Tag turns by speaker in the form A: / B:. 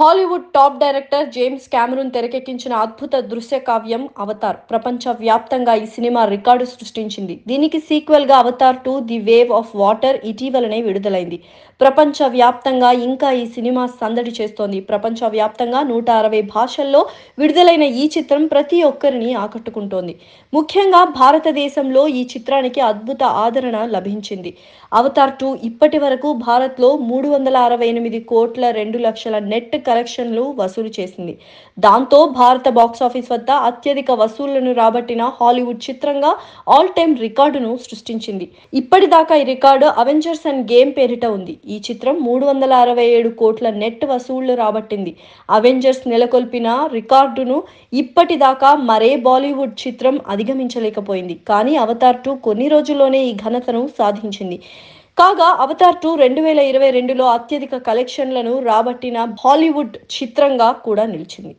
A: Hollywood top director James Cameron తెరకెక్కించిన అద్భుత దృశ్య కావ్యం అవతార్ ప్రపంచ వ్యాప్తంగా ఈ సినిమా రికార్డు సృష్టించింది దీనికి సీక్వెల్ గా Avatar two the way of water ఇటీవలనే విడుదలైంది ప్రపంచ వ్యాప్తంగా ఇంకా ఈ సినిమా సందడి చేస్తోంది ప్రపంచ వ్యాప్తంగా నూట అరవై భాషల్లో విడుదలైన ఈ చిత్రం ప్రతి ఒక్కరిని ఆకట్టుకుంటోంది ముఖ్యంగా భారతదేశంలో ఈ చిత్రానికి అద్భుత ఆదరణ లభించింది అవతార్ టూ ఇప్పటి వరకు భారత్లో మూడు వందల అరవై ఎనిమిది కోట్ల రెండు లక్షల నెట్ కలెక్షన్లు వసూలు చేసింది దాంతో భారత బాక్సాఫీస్ వద్ద అత్యధిక వసూళ్లను రాబట్టిన హాలీవుడ్ చిత్రంగా ఆల్ టైమ్ రికార్డును సృష్టించింది ఇప్పటిదాకా ఈ రికార్డు అవెంజర్స్ అండ్ గేమ్ పేరిట ఉంది ఈ చిత్రం మూడు వందల అరవై ఏడు కోట్ల నెట్ వసూళ్లు రాబట్టింది అవెంజర్స్ నెలకొల్పిన రికార్డును ఇప్పటిదాకా మరే బాలీవుడ్ చిత్రం అధిగమించలేకపోయింది కానీ అవతార్ టూ కొన్ని రోజుల్లోనే ఈ ఘనతను సాధించింది కాగా అవతార్ టూ రెండు వేల ఇరవై రెండులో అత్యధిక కలెక్షన్లను రాబట్టిన హాలీవుడ్ చిత్రంగా కూడా నిలిచింది